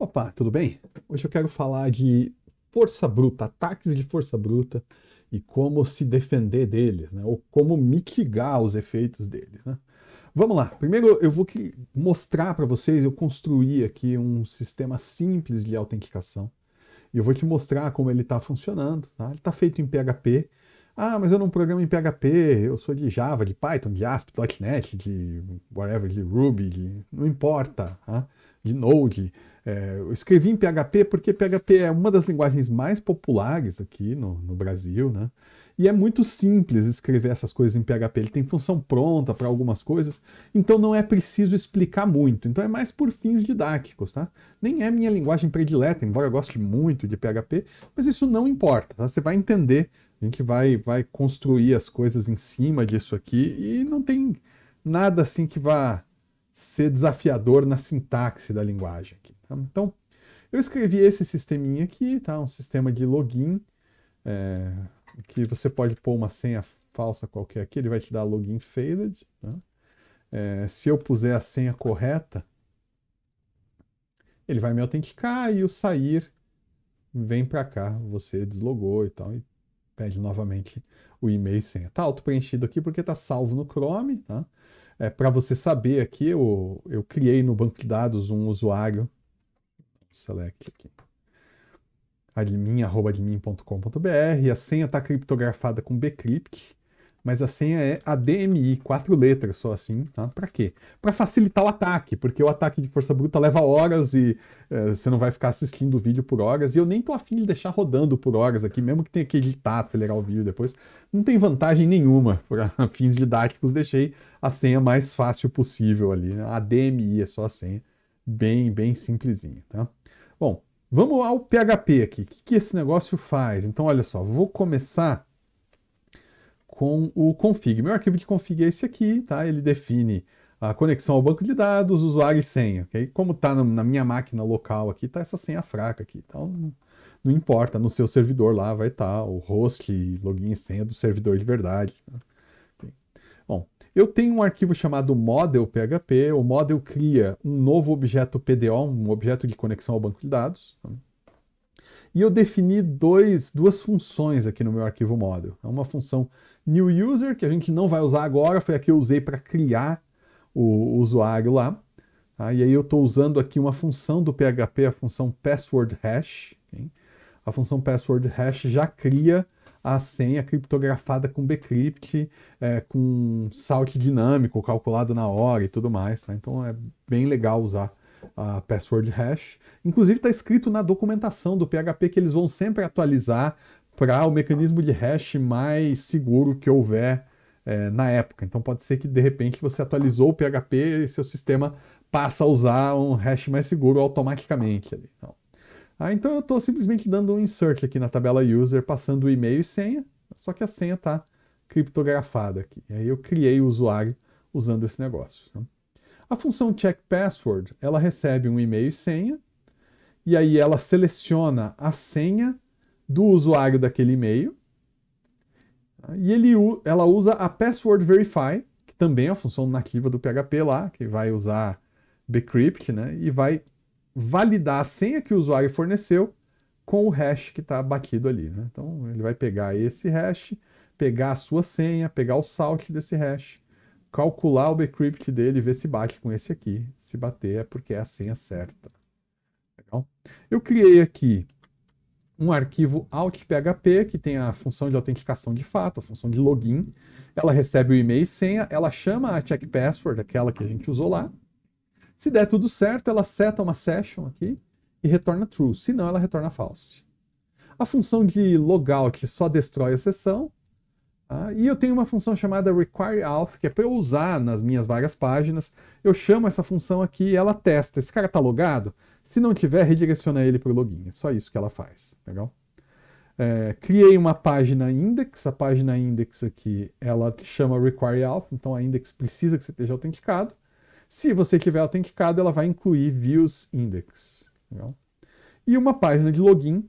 Opa, tudo bem? Hoje eu quero falar de força bruta, ataques de força bruta e como se defender deles, né? ou como mitigar os efeitos deles. Né? Vamos lá, primeiro eu vou mostrar para vocês, eu construí aqui um sistema simples de autenticação e eu vou te mostrar como ele está funcionando. Tá? Ele está feito em PHP. Ah, mas eu não programo em PHP, eu sou de Java, de Python, de ASP, .NET, de whatever, de Ruby, de... não importa, tá? de Node é, eu escrevi em PHP porque PHP é uma das linguagens mais populares aqui no, no Brasil, né? E é muito simples escrever essas coisas em PHP. Ele tem função pronta para algumas coisas, então não é preciso explicar muito. Então é mais por fins didáticos, tá? Nem é minha linguagem predileta, embora eu goste muito de PHP, mas isso não importa, tá? Você vai entender, a gente vai, vai construir as coisas em cima disso aqui e não tem nada assim que vá ser desafiador na sintaxe da linguagem. Tá? Então, eu escrevi esse sisteminha aqui, tá? um sistema de login, é, que você pode pôr uma senha falsa qualquer aqui, ele vai te dar login failed. Tá? É, se eu puser a senha correta, ele vai me autenticar e o sair vem para cá, você deslogou e tal, e pede novamente o e-mail e senha. Tá auto-preenchido aqui porque tá salvo no Chrome, tá? É, para você saber aqui, eu, eu criei no banco de dados um usuário select aqui. admin.com.br. a senha está criptografada com bcrypt, mas a senha é ADMI, quatro letras só assim, tá? Para quê? Para facilitar o ataque, porque o ataque de força bruta leva horas e é, você não vai ficar assistindo o vídeo por horas. E eu nem tô afim de deixar rodando por horas aqui, mesmo que tenha que editar, acelerar o vídeo depois. Não tem vantagem nenhuma. Para fins didáticos, deixei a senha mais fácil possível ali. Né? ADMI é só a senha, bem, bem simplesinha, tá? Bom, vamos ao PHP aqui. O que, que esse negócio faz? Então, olha só, vou começar com o config. Meu arquivo de config é esse aqui, tá? Ele define a conexão ao banco de dados, usuário e senha, ok? Como está na minha máquina local aqui, está essa senha fraca aqui, então não importa, no seu servidor lá vai estar tá o host, login e senha do servidor de verdade. Tá? Eu tenho um arquivo chamado model.php. O model cria um novo objeto PDO, um objeto de conexão ao banco de dados. E eu defini dois, duas funções aqui no meu arquivo model. É uma função new user, que a gente não vai usar agora, foi a que eu usei para criar o usuário lá. Ah, e aí eu estou usando aqui uma função do PHP, a função password hash. Okay? A função password hash já cria a senha criptografada com Bcrypt, é, com salt dinâmico calculado na hora e tudo mais. Tá? Então é bem legal usar a password hash. Inclusive está escrito na documentação do PHP que eles vão sempre atualizar para o mecanismo de hash mais seguro que houver é, na época. Então pode ser que de repente você atualizou o PHP e seu sistema passa a usar um hash mais seguro automaticamente. Ali. Então, ah, então eu estou simplesmente dando um insert aqui na tabela user, passando o e-mail e senha, só que a senha está criptografada aqui. E aí eu criei o usuário usando esse negócio. Tá? A função check password, ela recebe um e-mail e senha, e aí ela seleciona a senha do usuário daquele e-mail, tá? e ele, ela usa a password verify, que também é uma função nativa do PHP lá, que vai usar bcrypt, né, e vai validar a senha que o usuário forneceu com o hash que está batido ali. Né? Então ele vai pegar esse hash, pegar a sua senha, pegar o salt desse hash, calcular o bcrypt dele, ver se bate com esse aqui. Se bater é porque é a senha certa. Legal? Eu criei aqui um arquivo alt.php que tem a função de autenticação de fato, a função de login. Ela recebe o e-mail e senha, ela chama a check password, aquela que a gente usou lá, se der tudo certo, ela seta uma session aqui e retorna true, se não, ela retorna false. A função de logout só destrói a sessão. Tá? E eu tenho uma função chamada requireAuth, que é para eu usar nas minhas várias páginas. Eu chamo essa função aqui ela testa. Esse cara está logado? Se não tiver, redireciona ele para o login. É só isso que ela faz. Legal? É, criei uma página index, a página index aqui ela chama require_auth. então a index precisa que você esteja autenticado. Se você tiver autenticado, ela vai incluir views index. Legal? E uma página de login.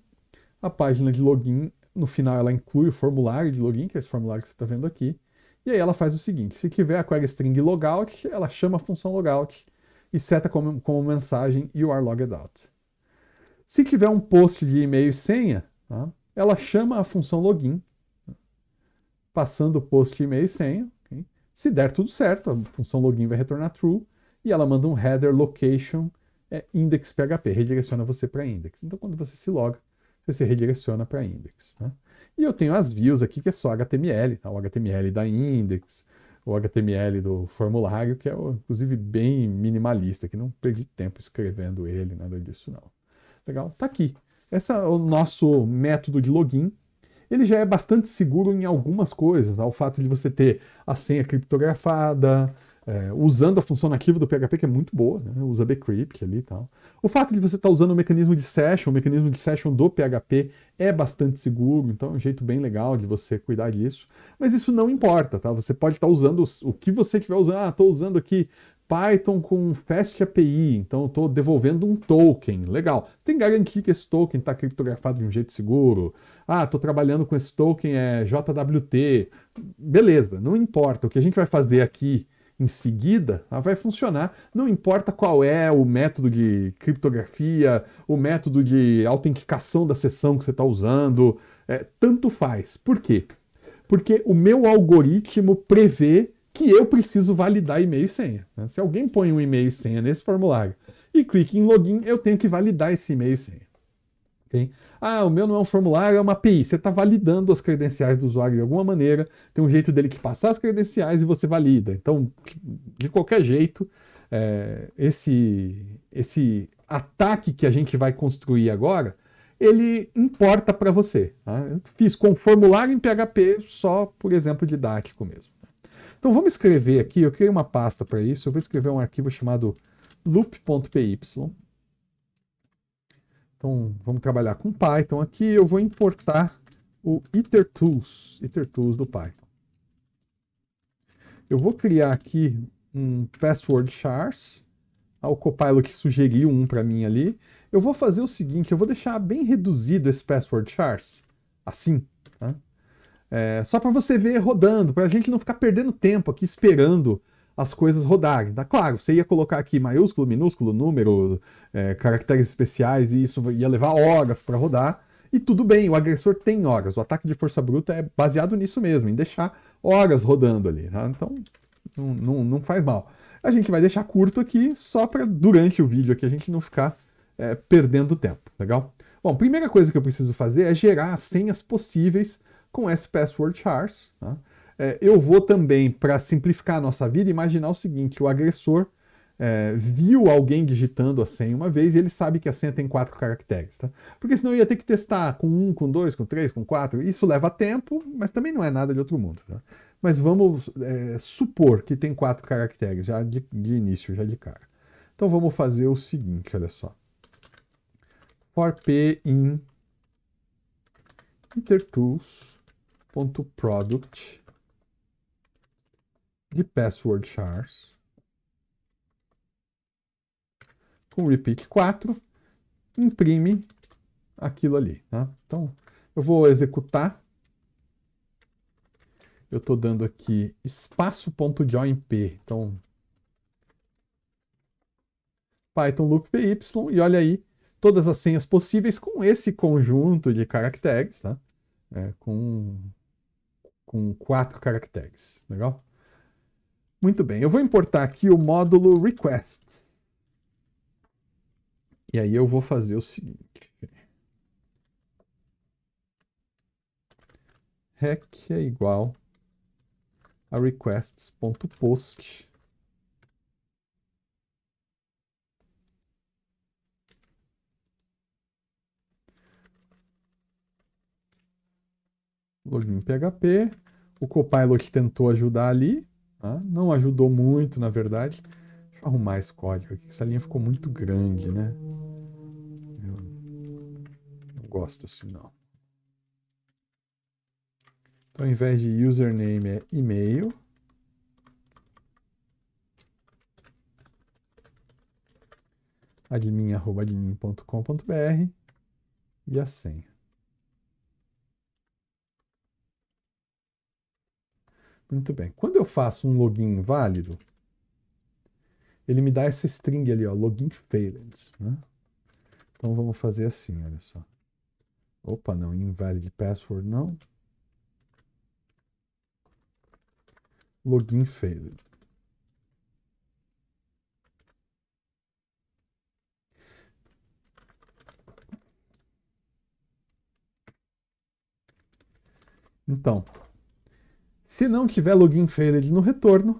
A página de login, no final, ela inclui o formulário de login, que é esse formulário que você está vendo aqui. E aí ela faz o seguinte, se tiver a query string logout, ela chama a função logout e seta como, como mensagem you are logged out. Se tiver um post de e-mail e senha, tá? ela chama a função login, passando o post de e-mail e senha. Se der tudo certo, a função login vai retornar true e ela manda um header location é, index.php, redireciona você para index. Então, quando você se loga, você se redireciona para index. Né? E eu tenho as views aqui, que é só HTML, tá? o HTML da index, o HTML do formulário, que é, inclusive, bem minimalista, que não perdi tempo escrevendo ele, nada disso não. Legal? está aqui. Esse é o nosso método de login. Ele já é bastante seguro em algumas coisas, tá? o fato de você ter a senha criptografada, é, usando a função nativa do PHP, que é muito boa, né? usa bcrypt ali e tal. O fato de você estar tá usando o mecanismo de session, o mecanismo de session do PHP é bastante seguro, então é um jeito bem legal de você cuidar disso. Mas isso não importa, tá? Você pode estar tá usando o que você estiver usando. Ah, estou usando aqui Python com Fast API, então estou devolvendo um token, legal. Tem que garantir que esse token está criptografado de um jeito seguro. Ah, estou trabalhando com esse token é JWT, beleza, não importa. O que a gente vai fazer aqui em seguida, ela tá, vai funcionar. Não importa qual é o método de criptografia, o método de autenticação da sessão que você está usando, é, tanto faz. Por quê? Porque o meu algoritmo prevê que eu preciso validar e-mail e senha. Né? Se alguém põe um e-mail e senha nesse formulário e clica em login, eu tenho que validar esse e-mail e senha. Okay? Ah, o meu não é um formulário, é uma API. Você está validando as credenciais do usuário de alguma maneira, tem um jeito dele que passar as credenciais e você valida. Então, de qualquer jeito, é, esse, esse ataque que a gente vai construir agora, ele importa para você. Tá? Eu fiz com formulário em PHP, só por exemplo didático mesmo. Então vamos escrever aqui, eu criei uma pasta para isso, eu vou escrever um arquivo chamado loop.py. Então, vamos trabalhar com Python aqui. Eu vou importar o itertools, itertools do Python. Eu vou criar aqui um password chars, ao Copilot que sugeriu um para mim ali. Eu vou fazer o seguinte, eu vou deixar bem reduzido esse password chars, assim, tá? é, só para você ver rodando, para a gente não ficar perdendo tempo aqui esperando as coisas rodarem. Tá? Claro, você ia colocar aqui maiúsculo, minúsculo, número, é, caracteres especiais, e isso ia levar horas para rodar. E tudo bem, o agressor tem horas. O ataque de força bruta é baseado nisso mesmo, em deixar horas rodando ali. Tá? Então, não, não, não faz mal. A gente vai deixar curto aqui, só para durante o vídeo aqui a gente não ficar é, perdendo tempo, legal? Bom, primeira coisa que eu preciso fazer é gerar as senhas possíveis com esse password chars. Tá? É, eu vou também, para simplificar a nossa vida, imaginar o seguinte: o agressor é, viu alguém digitando a senha uma vez e ele sabe que a senha tem quatro caracteres, tá? Porque senão ia ter que testar com um, com dois, com três, com quatro. Isso leva tempo, mas também não é nada de outro mundo, tá? Mas vamos é, supor que tem quatro caracteres já de, de início, já de cara. Então vamos fazer o seguinte, olha só. For p in intertools.product de password chars com repeat 4, imprime aquilo ali. Tá? Então, eu vou executar. Eu estou dando aqui espaço.joinp. Então, Python loop py, e olha aí, todas as senhas possíveis com esse conjunto de caracteres, tá? É, com, com quatro caracteres, legal? Muito bem, eu vou importar aqui o módulo requests. E aí eu vou fazer o seguinte. Rec é igual a requests.post. Login PHP. O Copilot tentou ajudar ali. Tá? Não ajudou muito, na verdade. Deixa eu arrumar esse código aqui. Essa linha ficou muito grande, né? Eu não gosto assim, não. Então, ao invés de username, é e-mail. admin.admin.com.br e a senha. Muito bem. Quando eu faço um login válido ele me dá essa string ali, ó, login failed. Né? Então vamos fazer assim, olha só. Opa, não, invalid password não. Login failed. Então, se não tiver login failed no retorno,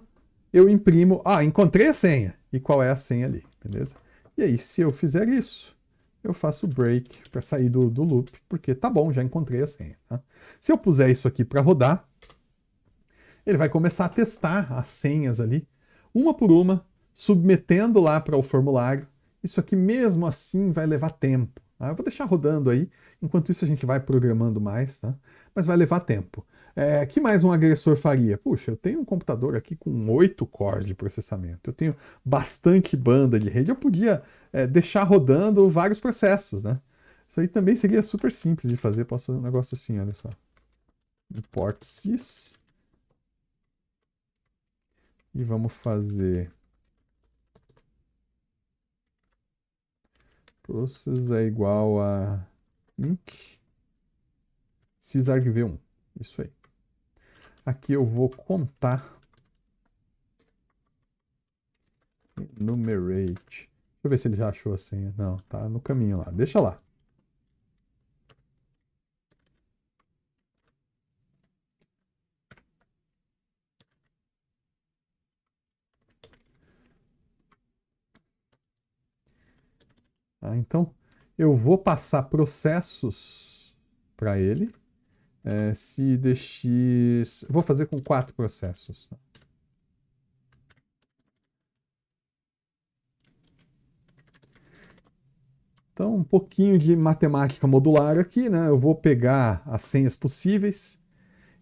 eu imprimo, ah, encontrei a senha. E qual é a senha ali, beleza? E aí, se eu fizer isso, eu faço break para sair do, do loop, porque tá bom, já encontrei a senha. Tá? Se eu puser isso aqui para rodar, ele vai começar a testar as senhas ali, uma por uma, submetendo lá para o formulário. Isso aqui mesmo assim vai levar tempo. Tá? Eu vou deixar rodando aí, enquanto isso a gente vai programando mais, tá? mas vai levar tempo. É, que mais um agressor faria? Puxa, eu tenho um computador aqui com oito cores de processamento, eu tenho bastante banda de rede, eu podia é, deixar rodando vários processos, né? Isso aí também seria super simples de fazer, posso fazer um negócio assim, olha só. Import sys. E vamos fazer process é igual a link sysargv1. Isso aí. Aqui eu vou contar enumerate. Deixa eu ver se ele já achou a senha. Não, tá no caminho lá. Deixa lá. Tá? Então, eu vou passar processos para ele. É, se dx... Vou fazer com quatro processos. Tá? Então, um pouquinho de matemática modular aqui, né? Eu vou pegar as senhas possíveis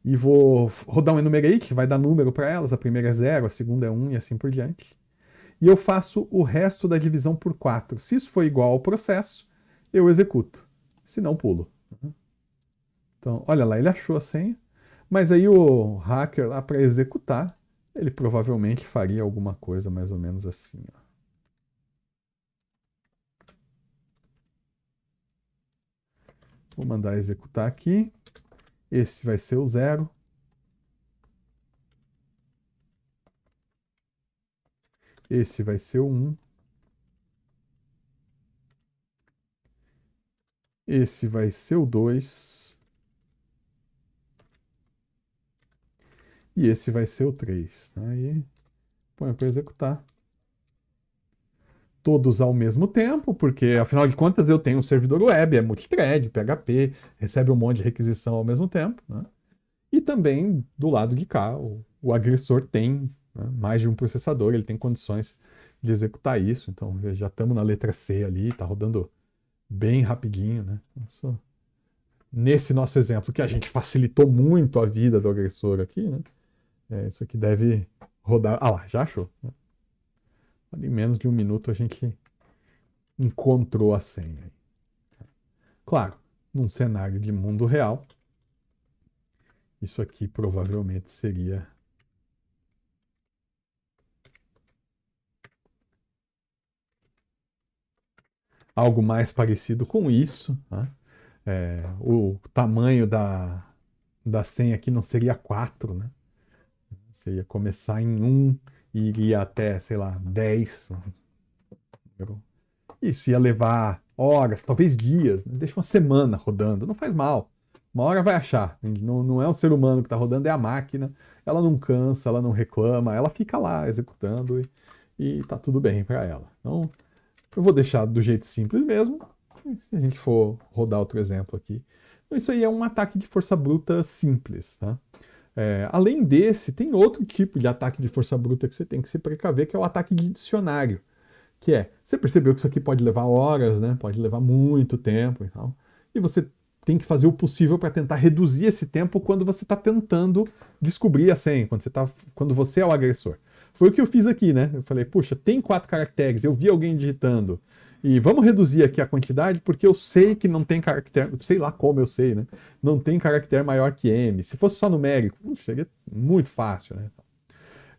e vou rodar um enumerate, vai dar número para elas. A primeira é zero, a segunda é um e assim por diante e eu faço o resto da divisão por 4. Se isso for igual ao processo, eu executo. Se não, pulo. Uhum. Então, olha lá, ele achou a senha, mas aí o hacker lá para executar, ele provavelmente faria alguma coisa mais ou menos assim. Ó. Vou mandar executar aqui. Esse vai ser o zero. Esse vai ser o 1. Esse vai ser o 2. E esse vai ser o 3. Tá? Aí põe para executar. Todos ao mesmo tempo, porque afinal de contas eu tenho um servidor web, é multithread, PHP, recebe um monte de requisição ao mesmo tempo. Né? E também do lado de cá, o, o agressor tem né? mais de um processador, ele tem condições de executar isso. Então já estamos na letra C ali, está rodando bem rapidinho, né? Nesse nosso exemplo, que a gente facilitou muito a vida do agressor aqui, né? É, isso aqui deve rodar. Ah lá, já achou. Né? Em menos de um minuto a gente encontrou a senha. Claro, num cenário de mundo real, isso aqui provavelmente seria algo mais parecido com isso. Né? É, o tamanho da, da senha aqui não seria 4, né? Você ia começar em 1 e iria até, sei lá, 10. Né? Isso ia levar horas, talvez dias, né? deixa uma semana rodando, não faz mal. Uma hora vai achar. Né? Não, não é o ser humano que está rodando, é a máquina. Ela não cansa, ela não reclama, ela fica lá executando e, e tá tudo bem para ela. Então, eu vou deixar do jeito simples mesmo. Se a gente for rodar outro exemplo aqui. Então, isso aí é um ataque de força bruta simples, tá? É, além desse, tem outro tipo de ataque de força bruta que você tem que se precaver, que é o ataque de dicionário. Que é, você percebeu que isso aqui pode levar horas, né? Pode levar muito tempo e tal. E você tem que fazer o possível para tentar reduzir esse tempo quando você está tentando descobrir a senha, quando você, tá, quando você é o agressor. Foi o que eu fiz aqui, né? Eu falei, puxa, tem quatro caracteres, eu vi alguém digitando. E vamos reduzir aqui a quantidade, porque eu sei que não tem caractere, sei lá como eu sei, né? Não tem caractere maior que M. Se fosse só numérico, seria muito fácil, né?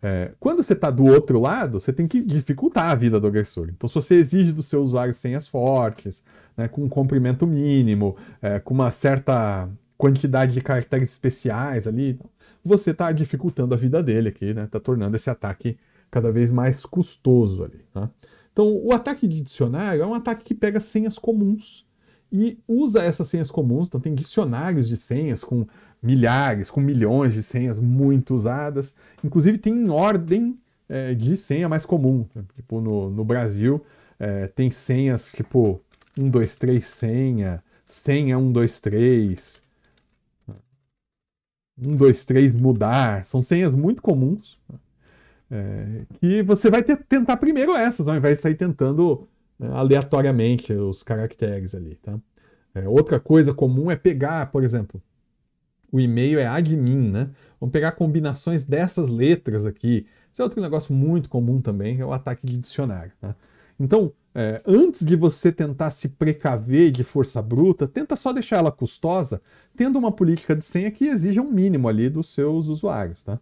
É, quando você está do outro lado, você tem que dificultar a vida do agressor. Então, se você exige do seu usuário senhas fortes, né, com um comprimento mínimo, é, com uma certa quantidade de caracteres especiais ali, então, você está dificultando a vida dele aqui, né? Está tornando esse ataque cada vez mais custoso ali. Tá? Então, o ataque de dicionário é um ataque que pega senhas comuns e usa essas senhas comuns. Então, tem dicionários de senhas com milhares, com milhões de senhas muito usadas. Inclusive, tem ordem é, de senha mais comum. Tipo, no, no Brasil, é, tem senhas tipo 123 senha, senha 123, um dois três mudar, são senhas muito comuns, é, que você vai ter, tentar primeiro essas, ao invés de sair tentando né, aleatoriamente os caracteres ali, tá? É, outra coisa comum é pegar, por exemplo, o e-mail é admin, né? Vamos pegar combinações dessas letras aqui. Isso é outro negócio muito comum também, é o ataque de dicionário, tá? Então, é, antes de você tentar se precaver de força bruta, tenta só deixar ela custosa, tendo uma política de senha que exija um mínimo ali dos seus usuários, tá?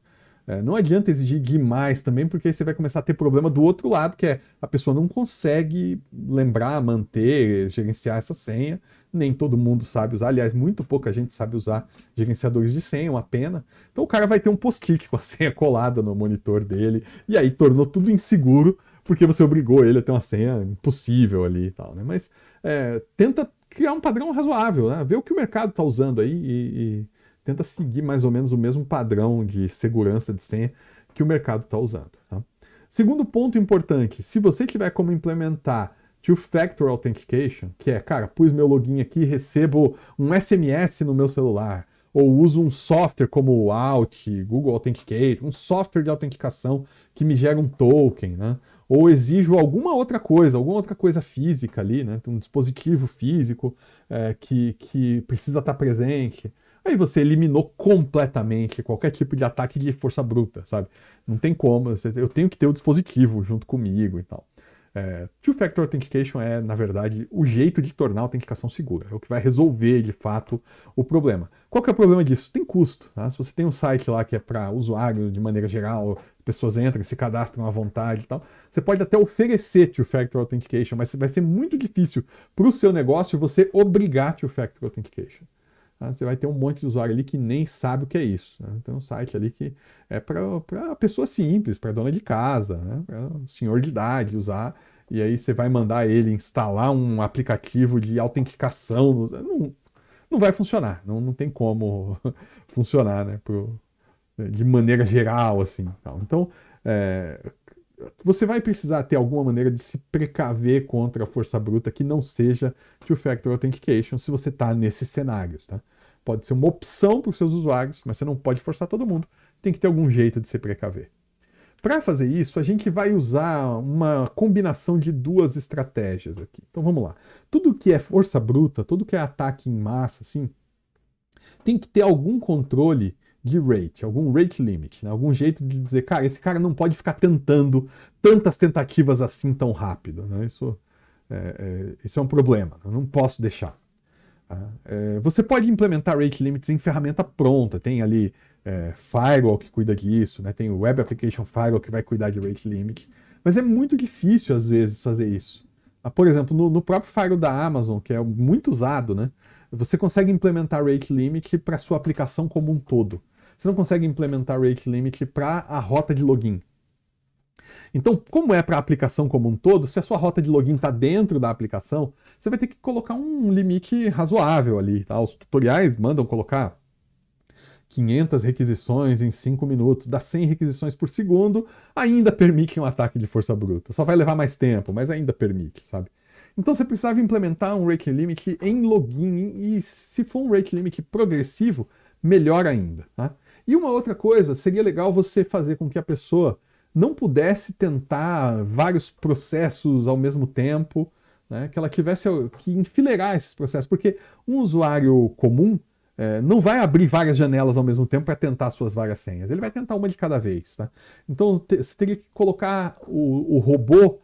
É, não adianta exigir demais também, porque aí você vai começar a ter problema do outro lado, que é a pessoa não consegue lembrar, manter, gerenciar essa senha. Nem todo mundo sabe usar, aliás, muito pouca gente sabe usar gerenciadores de senha, uma pena. Então o cara vai ter um post-it com a senha colada no monitor dele, e aí tornou tudo inseguro porque você obrigou ele a ter uma senha impossível ali e tal, né? Mas é, tenta criar um padrão razoável, né? Vê o que o mercado está usando aí e, e, tenta seguir mais ou menos o mesmo padrão de segurança de senha que o mercado está usando. Tá? Segundo ponto importante, se você tiver como implementar Two-Factor Authentication, que é, cara, pus meu login aqui e recebo um SMS no meu celular, ou uso um software como o Auth, Google Authenticator, um software de autenticação que me gera um token, né? ou exijo alguma outra coisa, alguma outra coisa física ali, né? Um dispositivo físico é, que, que precisa estar presente. Aí você eliminou completamente qualquer tipo de ataque de força bruta, sabe? Não tem como, eu tenho que ter o dispositivo junto comigo e tal. É, Two-Factor Authentication é, na verdade, o jeito de tornar a autenticação segura. É o que vai resolver, de fato, o problema. Qual que é o problema disso? Tem custo. Tá? Se você tem um site lá que é para usuário de maneira geral, pessoas entram, se cadastram à vontade e tal. Você pode até oferecer two-factor authentication, mas vai ser muito difícil para o seu negócio você obrigar two-factor authentication. Tá? Você vai ter um monte de usuário ali que nem sabe o que é isso. Né? Tem um site ali que é para pessoa simples, para dona de casa, né? para senhor de idade usar e aí você vai mandar ele instalar um aplicativo de autenticação. Não, não vai funcionar, não, não tem como funcionar né, de maneira geral, assim. Tal. Então, é, você vai precisar ter alguma maneira de se precaver contra a força bruta que não seja two-factor authentication se você está nesses cenários, tá? Pode ser uma opção para os seus usuários, mas você não pode forçar todo mundo. Tem que ter algum jeito de se precaver. Para fazer isso, a gente vai usar uma combinação de duas estratégias aqui. Então vamos lá. Tudo que é força bruta, tudo que é ataque em massa, assim, tem que ter algum controle de rate, algum rate limit, né? algum jeito de dizer, cara, esse cara não pode ficar tentando tantas tentativas assim tão rápido. Né? Isso, é, é, isso é um problema, né? eu não posso deixar. Tá? É, você pode implementar rate limits em ferramenta pronta, tem ali é, Firewall que cuida disso, né? tem o Web Application Firewall que vai cuidar de rate limit, mas é muito difícil às vezes fazer isso. Ah, por exemplo, no, no próprio Firewall da Amazon, que é muito usado, né? você consegue implementar rate limit para sua aplicação como um todo você não consegue implementar rate limit para a rota de login. Então, como é para a aplicação como um todo, se a sua rota de login está dentro da aplicação, você vai ter que colocar um limite razoável ali. Tá? Os tutoriais mandam colocar 500 requisições em 5 minutos, dá 100 requisições por segundo, ainda permite um ataque de força bruta. Só vai levar mais tempo, mas ainda permite, sabe? Então você precisava implementar um rate limit em login e se for um rate limit progressivo, melhor ainda, tá? E uma outra coisa, seria legal você fazer com que a pessoa não pudesse tentar vários processos ao mesmo tempo, né? que ela tivesse que enfileirar esses processos, porque um usuário comum é, não vai abrir várias janelas ao mesmo tempo para tentar suas várias senhas, ele vai tentar uma de cada vez. Tá? Então você teria que colocar o, o robô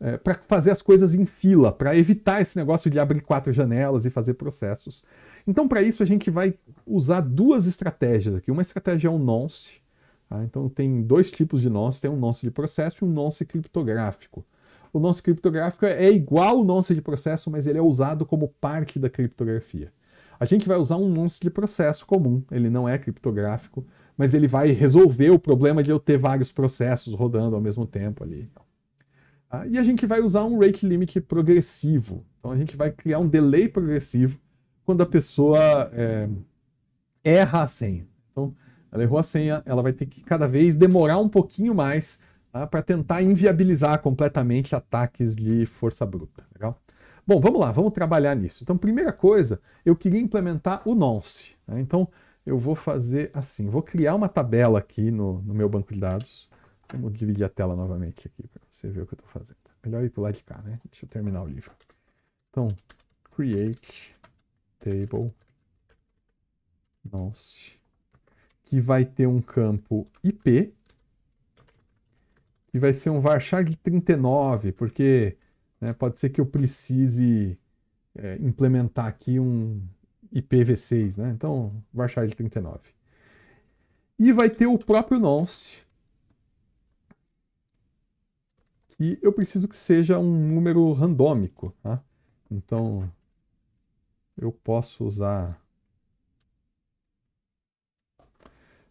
é, para fazer as coisas em fila, para evitar esse negócio de abrir quatro janelas e fazer processos. Então, para isso, a gente vai usar duas estratégias aqui. Uma estratégia é o nonce. Tá? Então, tem dois tipos de nonce. Tem um nonce de processo e um nonce criptográfico. O nonce criptográfico é igual o nonce de processo, mas ele é usado como parte da criptografia. A gente vai usar um nonce de processo comum, ele não é criptográfico, mas ele vai resolver o problema de eu ter vários processos rodando ao mesmo tempo ali. Ah, e a gente vai usar um rate limit progressivo. Então a gente vai criar um delay progressivo quando a pessoa é, erra a senha. Então, ela errou a senha, ela vai ter que cada vez demorar um pouquinho mais tá, para tentar inviabilizar completamente ataques de força bruta. Legal? Bom, vamos lá, vamos trabalhar nisso. Então, primeira coisa, eu queria implementar o nonce. Né? Então, eu vou fazer assim, vou criar uma tabela aqui no, no meu banco de dados. Vamos dividir a tela novamente aqui para você ver o que eu estou fazendo. Melhor ir para o lado de cá, né? Deixa eu terminar o livro. Então, create table Nossa. que vai ter um campo IP, que vai ser um varchar de 39, porque né, pode ser que eu precise é, implementar aqui um IPv6, né? Então, varchar de 39. E vai ter o próprio nonce, que eu preciso que seja um número randômico, tá? Então, eu posso usar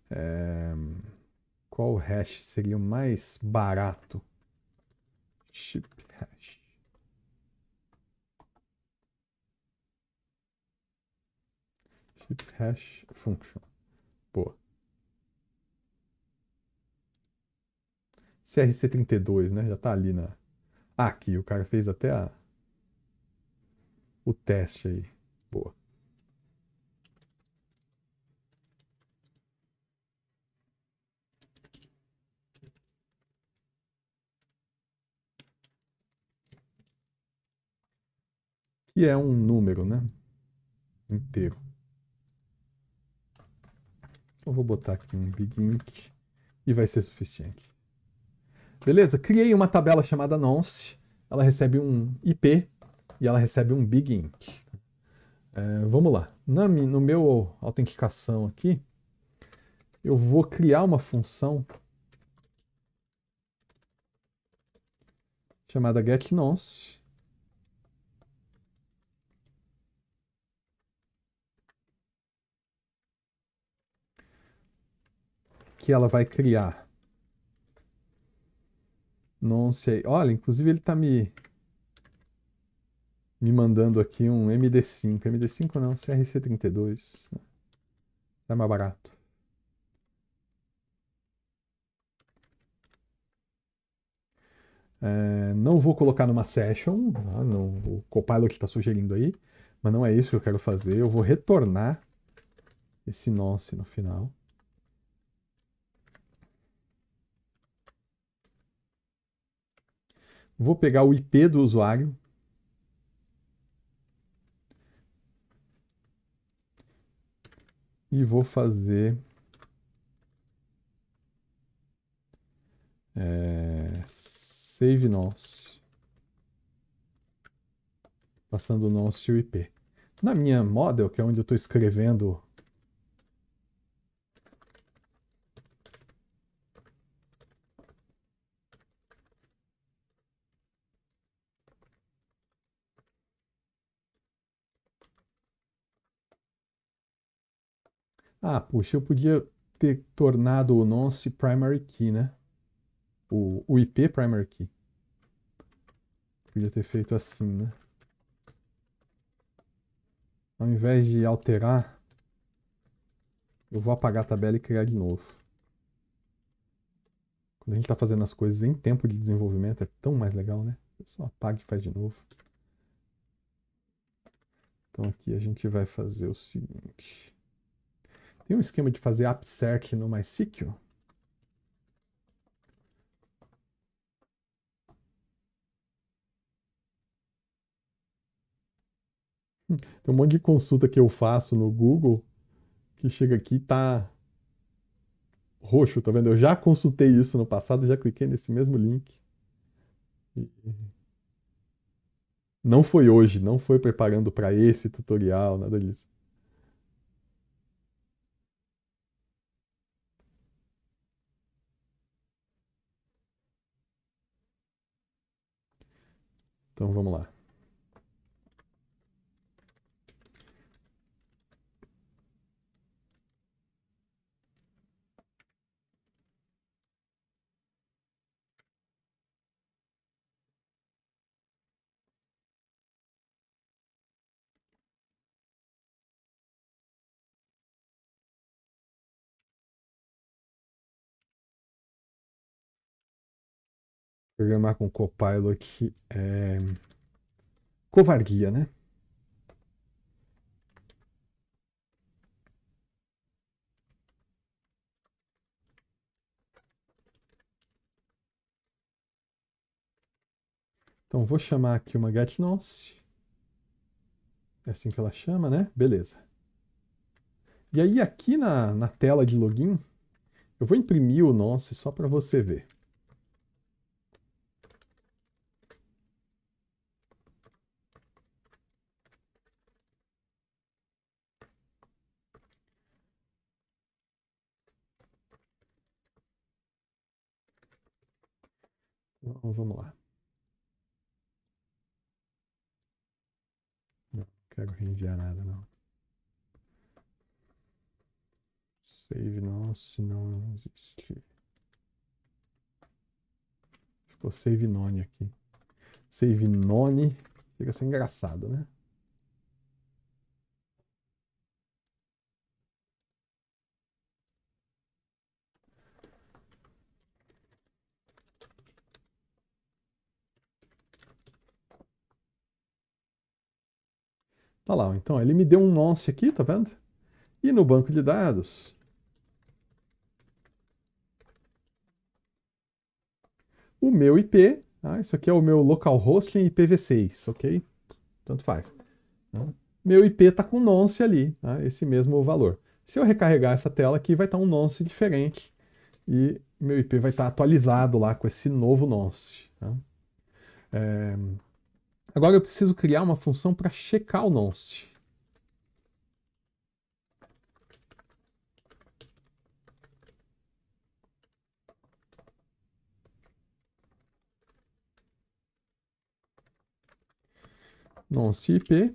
é, qual hash seria o mais barato? Chip hash. Chip hash function. Boa. CRC32, né? Já tá ali na. Ah, aqui, o cara fez até a... o teste aí. Boa. Que é um número, né? Inteiro. Então, eu vou botar aqui um big ink e vai ser suficiente. Beleza? Criei uma tabela chamada nonce. Ela recebe um IP e ela recebe um big ink. É, vamos lá. Na, no meu autenticação aqui, eu vou criar uma função chamada getNonce. Que ela vai criar. nonce. Olha, inclusive ele está me me mandando aqui um MD5. MD5 não, CRC32. Tá mais barato. É, não vou colocar numa session, tá? não, o Copilot está sugerindo aí, mas não é isso que eu quero fazer. Eu vou retornar esse nonce no final. Vou pegar o IP do usuário, e vou fazer é, save nos passando o nosso IP. Na minha model, que é onde eu estou escrevendo Ah, puxa, eu podia ter tornado o nonce primary key, né? O, o IP primary key. Podia ter feito assim, né? Ao invés de alterar, eu vou apagar a tabela e criar de novo. Quando a gente está fazendo as coisas em tempo de desenvolvimento, é tão mais legal, né? Eu só apaga e faz de novo. Então aqui a gente vai fazer o seguinte. Tem um esquema de fazer AppSec no MySQL? Hum, tem um monte de consulta que eu faço no Google que chega aqui e tá roxo, tá vendo? Eu já consultei isso no passado, já cliquei nesse mesmo link. Não foi hoje, não foi preparando para esse tutorial, nada disso. Então vamos lá. Programar com Copilot é covardia, né? Então vou chamar aqui uma gatnonce. É assim que ela chama, né? Beleza. E aí aqui na, na tela de login, eu vou imprimir o nonce só para você ver. Então vamos lá. Não, quero reenviar nada não. Save nosso não existe. Ficou save none aqui. Save none. Fica a engraçado, né? Olha lá, então ele me deu um nonce aqui, tá vendo? E no banco de dados, o meu IP, ah, tá? isso aqui é o meu localhost em IPv6, ok? Tanto faz. Né? Meu IP está com nonce ali, ah, esse mesmo valor. Se eu recarregar essa tela aqui, vai estar tá um nonce diferente e meu IP vai estar tá atualizado lá com esse novo nonce. Tá? É... Agora eu preciso criar uma função para checar o nonce. nonce IP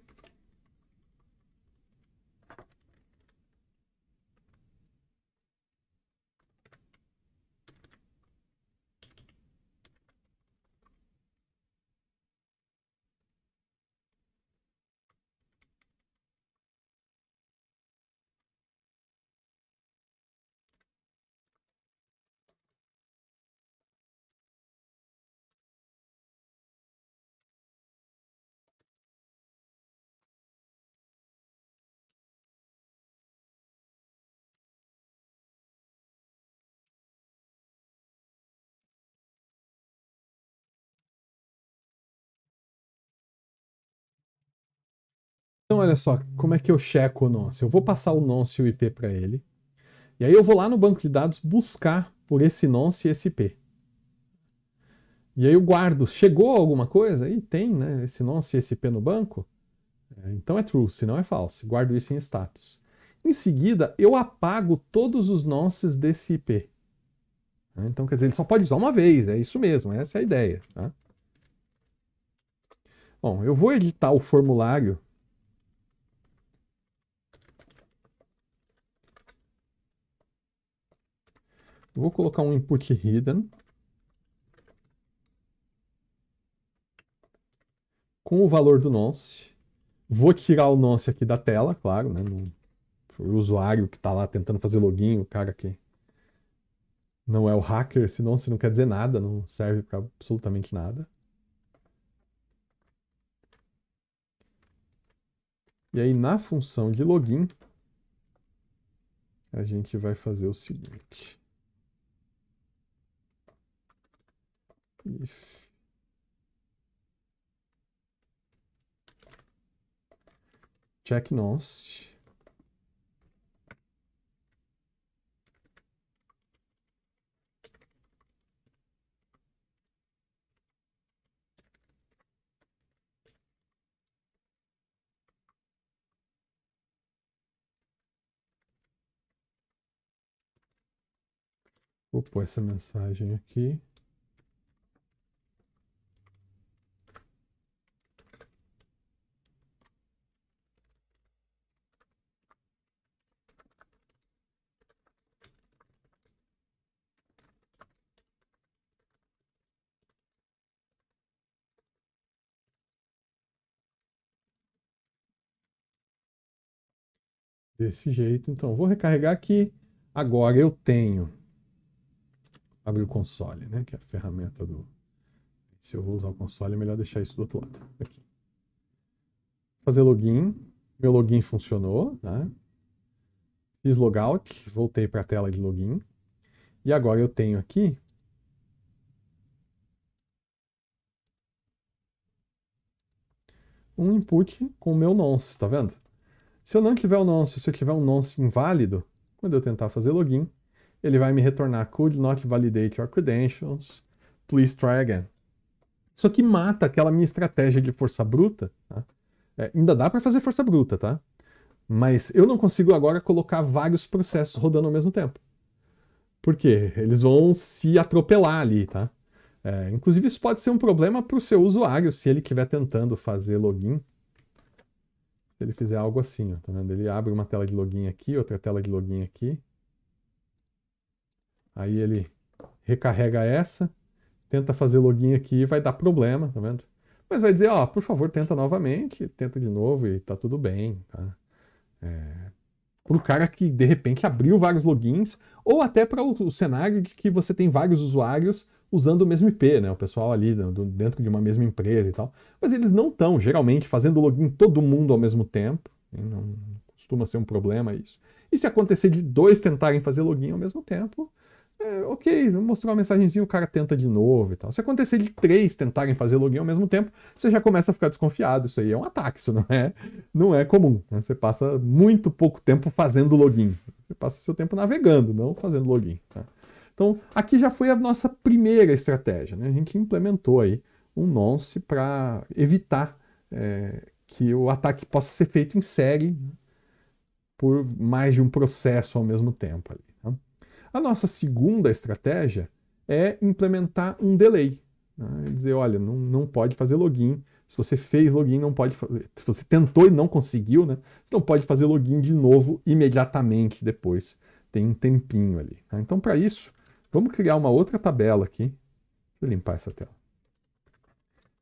Então, olha só, como é que eu checo o nonce? Eu vou passar o nonce e o IP para ele. E aí eu vou lá no banco de dados buscar por esse nonce e esse IP. E aí eu guardo, chegou alguma coisa? E tem, né, esse nonce e esse IP no banco? É, então é true, se não é false. Guardo isso em status. Em seguida, eu apago todos os nonces desse IP. Né, então, quer dizer, ele só pode usar uma vez, é isso mesmo, essa é a ideia. Tá? Bom, eu vou editar o formulário Eu vou colocar um input hidden. Com o valor do nonce. Vou tirar o nonce aqui da tela, claro, né? No, o usuário que está lá tentando fazer login, o cara que não é o hacker, se nonce não quer dizer nada, não serve para absolutamente nada. E aí na função de login, a gente vai fazer o seguinte. check nonce Vou pôr essa mensagem aqui. desse jeito. Então, vou recarregar aqui. Agora eu tenho. Abre o console, né? Que é a ferramenta do. Se eu vou usar o console, é melhor deixar isso do outro lado. Aqui. Fazer login. Meu login funcionou, né? Fiz logout, voltei para a tela de login. E agora eu tenho aqui um input com o meu nonce, tá vendo? Se eu não tiver o nonce, se eu tiver um nonce inválido, quando eu tentar fazer login, ele vai me retornar could not validate your credentials, please try again. Isso aqui mata aquela minha estratégia de força bruta. Tá? É, ainda dá para fazer força bruta, tá? Mas eu não consigo agora colocar vários processos rodando ao mesmo tempo. Por quê? Eles vão se atropelar ali, tá? É, inclusive, isso pode ser um problema para o seu usuário se ele estiver tentando fazer login se ele fizer algo assim, ó, tá vendo? Ele abre uma tela de login aqui, outra tela de login aqui. Aí ele recarrega essa, tenta fazer login aqui e vai dar problema, tá vendo? Mas vai dizer, ó, por favor, tenta novamente, tenta de novo e tá tudo bem, tá? É, para o cara que de repente abriu vários logins, ou até para o cenário de que você tem vários usuários usando o mesmo IP, né? O pessoal ali dentro de uma mesma empresa e tal. Mas eles não estão, geralmente, fazendo login todo mundo ao mesmo tempo. Né? Não costuma ser um problema isso. E se acontecer de dois tentarem fazer login ao mesmo tempo, é, ok, mostrar uma mensagenzinha, o cara tenta de novo e tal. Se acontecer de três tentarem fazer login ao mesmo tempo, você já começa a ficar desconfiado. Isso aí é um ataque, isso não é, não é comum. Né? Você passa muito pouco tempo fazendo login. Você passa seu tempo navegando, não fazendo login. Tá? Então, aqui já foi a nossa primeira estratégia. Né? A gente implementou aí um nonce para evitar é, que o ataque possa ser feito em série por mais de um processo ao mesmo tempo. Ali, né? A nossa segunda estratégia é implementar um delay. Né? Dizer, olha, não, não pode fazer login. Se você fez login, não pode fazer. Se você tentou e não conseguiu, né? Você não pode fazer login de novo imediatamente depois. Tem um tempinho ali. Tá? Então, para isso, Vamos criar uma outra tabela aqui. Deixa eu limpar essa tela.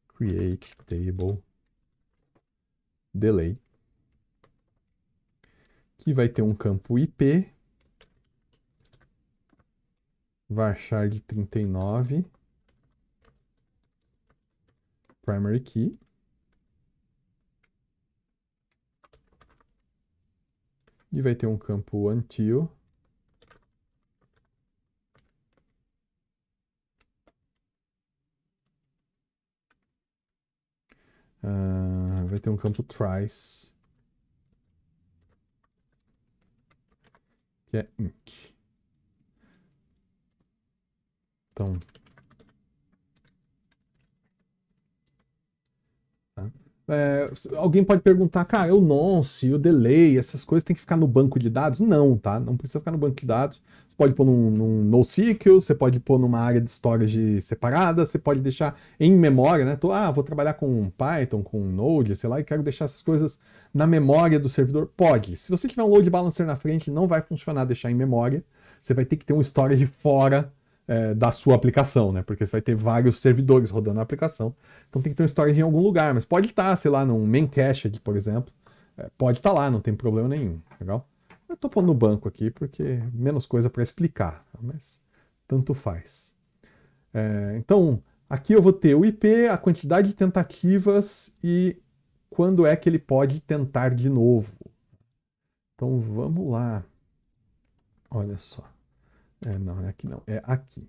Create table delay. Que vai ter um campo IP. Varchar de 39. Primary key. E vai ter um campo until Uh, vai ter um campo tries. Que é inc. Então. Tá. É, alguém pode perguntar, cara, o nonce, o delay, essas coisas tem que ficar no banco de dados? Não, tá? Não precisa ficar no banco de dados. Você pode pôr num, num NoSQL, você pode pôr numa área de storage separada, você pode deixar em memória, né? Tô, ah, vou trabalhar com Python, com Node, sei lá, e quero deixar essas coisas na memória do servidor. Pode. Se você tiver um load balancer na frente, não vai funcionar deixar em memória. Você vai ter que ter um storage fora é, da sua aplicação, né? Porque você vai ter vários servidores rodando a aplicação. Então tem que ter um storage em algum lugar, mas pode estar, tá, sei lá, num main cache aqui, por exemplo. É, pode estar tá lá, não tem problema nenhum, legal? Eu estou pondo no banco aqui porque menos coisa para explicar, mas tanto faz. É, então, aqui eu vou ter o IP, a quantidade de tentativas e quando é que ele pode tentar de novo. Então vamos lá. Olha só. É, não, é aqui não, é aqui.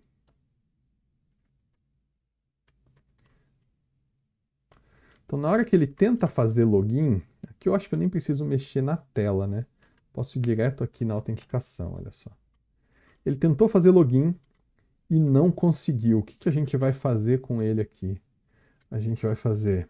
Então, na hora que ele tenta fazer login, aqui eu acho que eu nem preciso mexer na tela, né? Posso ir direto aqui na autenticação, olha só. Ele tentou fazer login e não conseguiu. O que, que a gente vai fazer com ele aqui? A gente vai fazer...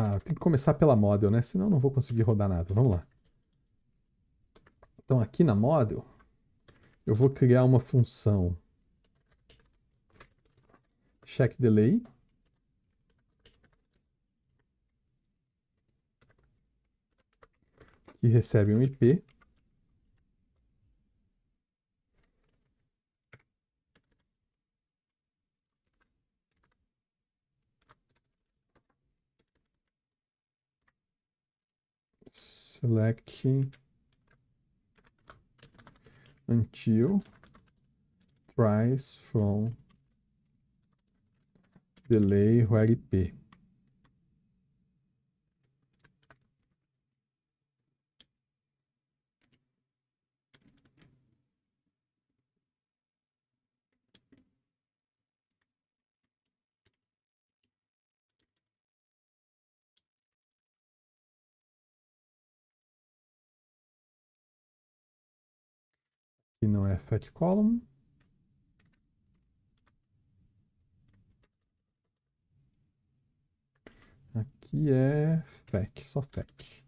Ah, tem que começar pela model, né? Senão eu não vou conseguir rodar nada. Vamos lá. Então aqui na model, eu vou criar uma função check delay. que recebe um IP select until tries from delay where p. é fat column. Aqui é fec, só fec.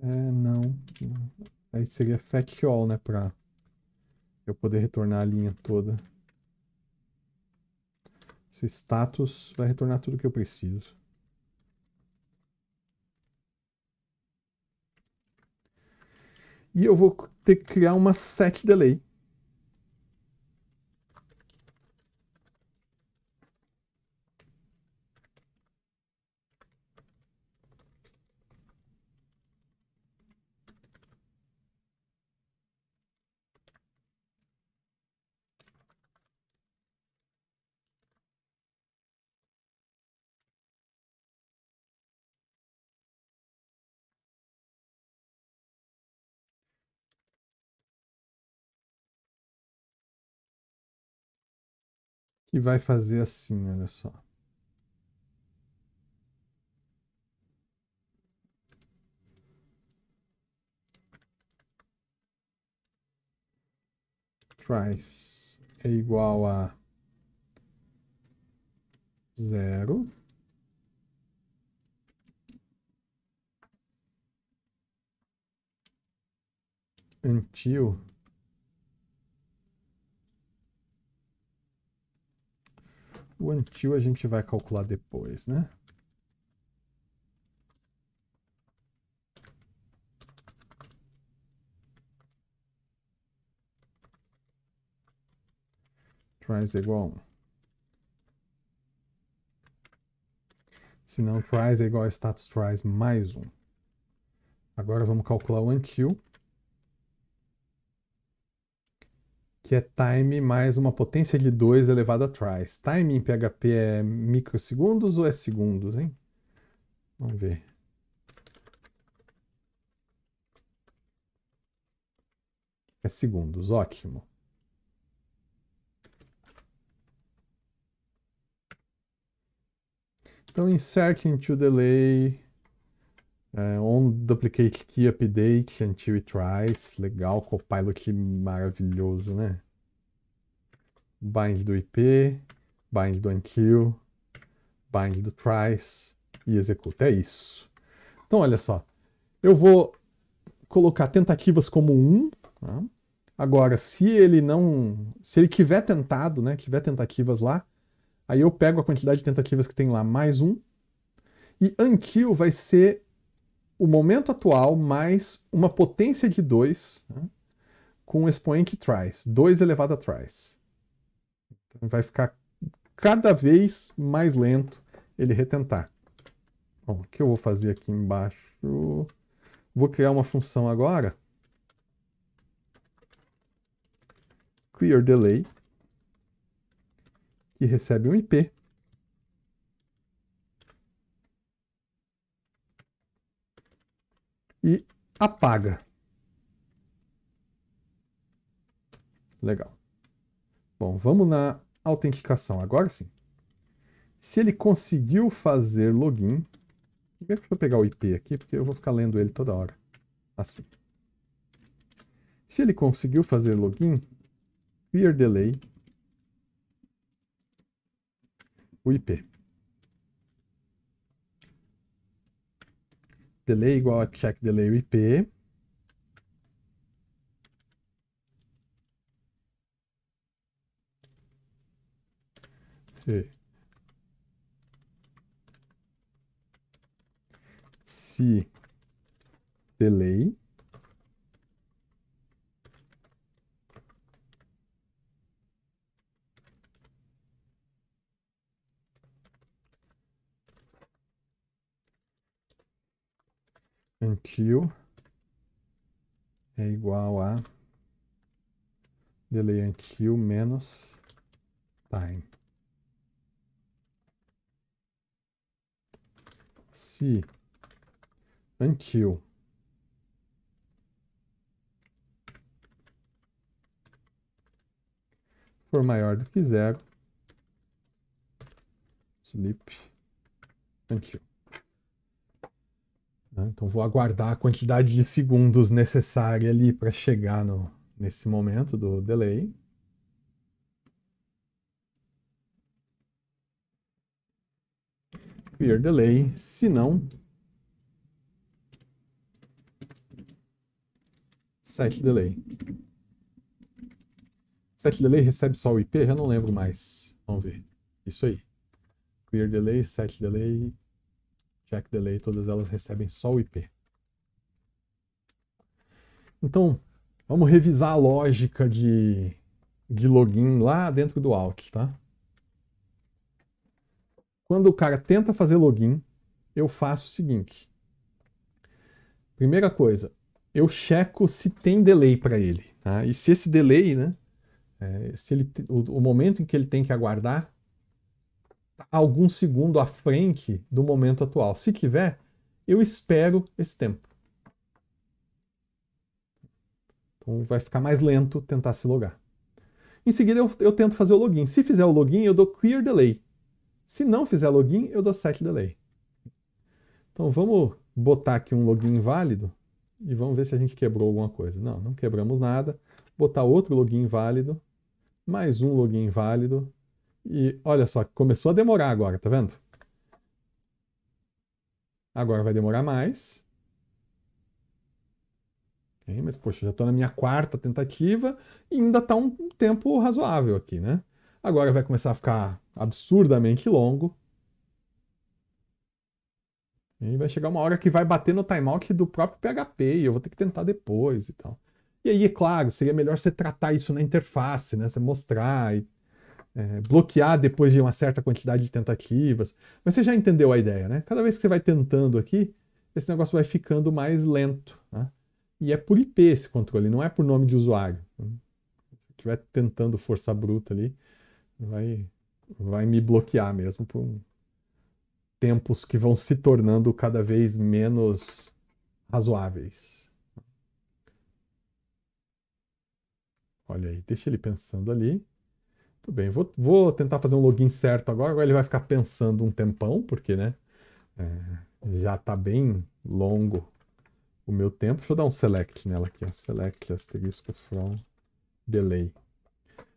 É, não. Aí seria fetch all, né? Pra eu poder retornar a linha toda. Esse status vai retornar tudo que eu preciso. E eu vou ter que criar uma set delay que vai fazer assim, olha só. Tries é igual a zero. Until O until a gente vai calcular depois, né? tries igual a 1. Se não, tries é igual a status tries mais 1. Agora vamos calcular o until. que é time mais uma potência de 2 elevado a tries. Time em PHP é microsegundos ou é segundos, hein? Vamos ver. É segundos, ótimo. Então, insert into delay é, on duplicate key update until it tries. Legal, Copilot maravilhoso, né? Bind do IP, bind do unkill, bind do tries e executa. É isso. Então, olha só. Eu vou colocar tentativas como Um, tá? Agora, se ele não. Se ele tiver tentado, né? Tiver tentativas lá, aí eu pego a quantidade de tentativas que tem lá mais um. E unkill vai ser o momento atual mais uma potência de 2 né, com o expoente tries, 2 elevado a tries. Então, vai ficar cada vez mais lento ele retentar. Bom, o que eu vou fazer aqui embaixo? Vou criar uma função agora. Clear delay, que recebe um IP e apaga. Legal. Bom, vamos na autenticação agora sim. Se ele conseguiu fazer login, deixa eu pegar o IP aqui, porque eu vou ficar lendo ele toda hora. Assim. Se ele conseguiu fazer login, clear delay, o IP. delay igual a check delay IP. Se delay until é igual a delay until menos time. Se until for maior do que zero, sleep until. Né? Então vou aguardar a quantidade de segundos necessária ali para chegar no, nesse momento do delay. Clear delay, se não, set delay. Set delay recebe só o IP? Já não lembro mais. Vamos ver. Isso aí. Clear delay, set delay, check delay, todas elas recebem só o IP. Então, vamos revisar a lógica de, de login lá dentro do Alc, tá? Quando o cara tenta fazer login, eu faço o seguinte. Primeira coisa, eu checo se tem delay para ele. Tá? E se esse delay, né, é, se ele, o, o, momento em que ele tem que aguardar Tá algum segundo à frente do momento atual. Se tiver, eu espero esse tempo. Então vai ficar mais lento tentar se logar. Em seguida, eu, eu tento fazer o login. Se fizer o login, eu dou clear delay. Se não fizer login, eu dou set delay. Então vamos botar aqui um login válido e vamos ver se a gente quebrou alguma coisa. Não, não quebramos nada. Botar outro login válido, mais um login válido, e olha só, começou a demorar agora, tá vendo? Agora vai demorar mais. Okay, mas, poxa, já estou na minha quarta tentativa e ainda está um tempo razoável aqui, né? Agora vai começar a ficar absurdamente longo. E vai chegar uma hora que vai bater no timeout do próprio PHP e eu vou ter que tentar depois e tal. E aí, é claro, seria melhor você tratar isso na interface, né? Você mostrar e é, bloquear depois de uma certa quantidade de tentativas. Mas você já entendeu a ideia, né? Cada vez que você vai tentando aqui, esse negócio vai ficando mais lento. Né? E é por IP esse controle, não é por nome de usuário. Se estiver tentando força bruta ali, vai, vai me bloquear mesmo por tempos que vão se tornando cada vez menos razoáveis. Olha aí, deixa ele pensando ali. Muito bem, vou, vou tentar fazer um login certo agora. Agora ele vai ficar pensando um tempão, porque né, é, já está bem longo o meu tempo. Deixa eu dar um select nela aqui. Ó. Select asterisco from delay.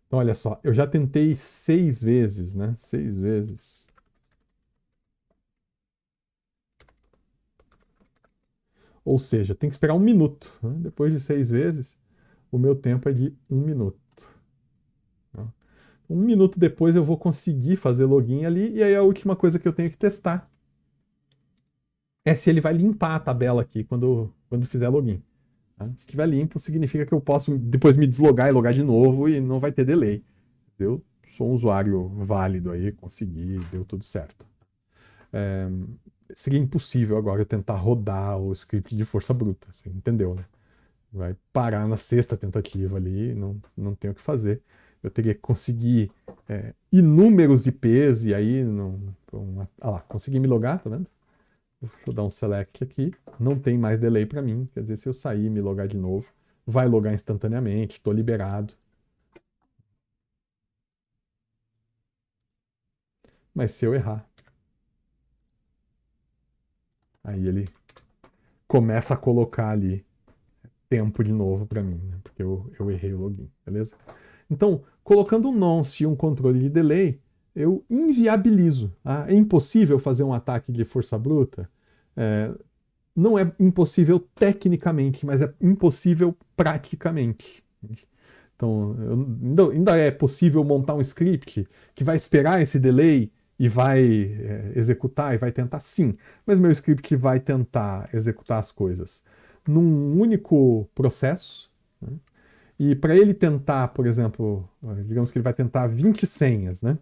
Então, olha só, eu já tentei seis vezes, né? Seis vezes. Ou seja, tem que esperar um minuto. Né? Depois de seis vezes, o meu tempo é de um minuto um minuto depois eu vou conseguir fazer login ali, e aí a última coisa que eu tenho que testar é se ele vai limpar a tabela aqui quando, quando fizer login. Tá? Se estiver limpo, significa que eu posso depois me deslogar e logar de novo e não vai ter delay. Eu sou um usuário válido aí, consegui, deu tudo certo. É, seria impossível agora eu tentar rodar o script de força bruta, você entendeu, né? Vai parar na sexta tentativa ali, não, não tem o que fazer eu teria que conseguir é, inúmeros IPs, e aí não. Uma, ah lá, consegui me logar, tá vendo? Vou dar um select aqui, não tem mais delay para mim, quer dizer, se eu sair e me logar de novo, vai logar instantaneamente, estou liberado. Mas se eu errar, aí ele começa a colocar ali tempo de novo para mim, né? porque eu, eu errei o login, beleza? Então, colocando um nonce e um controle de delay, eu inviabilizo. Tá? É impossível fazer um ataque de força bruta? É, não é impossível tecnicamente, mas é impossível praticamente. Então, eu, ainda, é possível montar um script que vai esperar esse delay e vai é, executar e vai tentar sim. Mas meu script vai tentar executar as coisas num único processo. Né? E para ele tentar, por exemplo, digamos que ele vai tentar 20 senhas, né?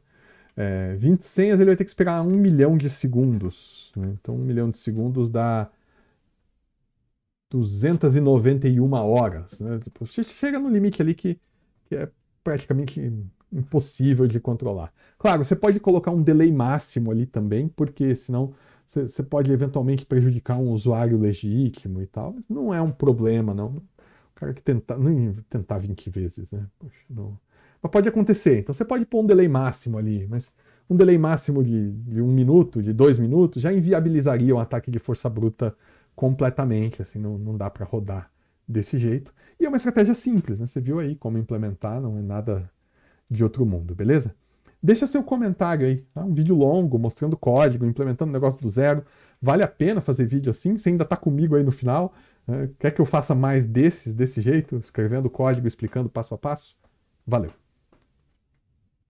É, 20 senhas ele vai ter que esperar um milhão de segundos. Né? Então, um milhão de segundos dá 291 horas. Né? Tipo, você chega no limite ali que, que é praticamente impossível de controlar. Claro, você pode colocar um delay máximo ali também, porque senão você pode eventualmente prejudicar um usuário legítimo e tal. Mas não é um problema, não cara que tenta, nem tentar 20 vezes, né? Poxa, não. Mas pode acontecer. Então você pode pôr um delay máximo ali, mas um delay máximo de, de um minuto, de dois minutos, já inviabilizaria um ataque de força bruta completamente. Assim, não, não dá para rodar desse jeito. E é uma estratégia simples, né? Você viu aí como implementar, não é nada de outro mundo, beleza? Deixa seu comentário aí, tá? Um vídeo longo, mostrando código, implementando o negócio do zero. Vale a pena fazer vídeo assim? Você ainda está comigo aí no final? Quer que eu faça mais desses, desse jeito, escrevendo código, explicando passo a passo? Valeu!